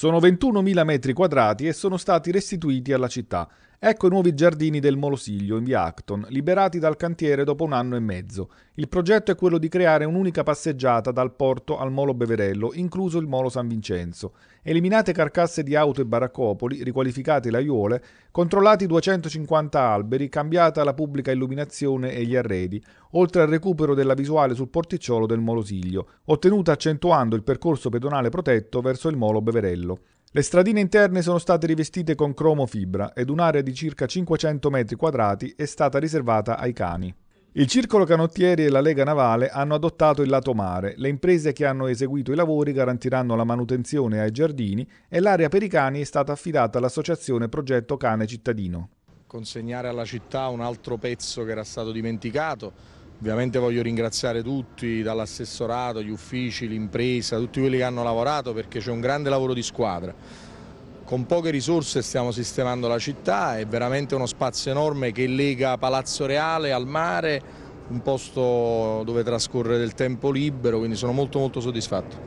Sono 21.000 metri quadrati e sono stati restituiti alla città. Ecco i nuovi giardini del Molosiglio in via Acton, liberati dal cantiere dopo un anno e mezzo. Il progetto è quello di creare un'unica passeggiata dal porto al Molo Beverello, incluso il Molo San Vincenzo. Eliminate carcasse di auto e baraccopoli, riqualificate le aiuole, controllati 250 alberi, cambiata la pubblica illuminazione e gli arredi, oltre al recupero della visuale sul porticciolo del Molosiglio, ottenuta accentuando il percorso pedonale protetto verso il Molo Beverello. Le stradine interne sono state rivestite con cromofibra ed un'area di circa 500 metri quadrati è stata riservata ai cani. Il Circolo Canottieri e la Lega Navale hanno adottato il lato mare, le imprese che hanno eseguito i lavori garantiranno la manutenzione ai giardini e l'area per i cani è stata affidata all'associazione Progetto Cane Cittadino. Consegnare alla città un altro pezzo che era stato dimenticato, Ovviamente voglio ringraziare tutti, dall'assessorato, gli uffici, l'impresa, tutti quelli che hanno lavorato perché c'è un grande lavoro di squadra. Con poche risorse stiamo sistemando la città, è veramente uno spazio enorme che lega Palazzo Reale al mare, un posto dove trascorrere del tempo libero, quindi sono molto molto soddisfatto.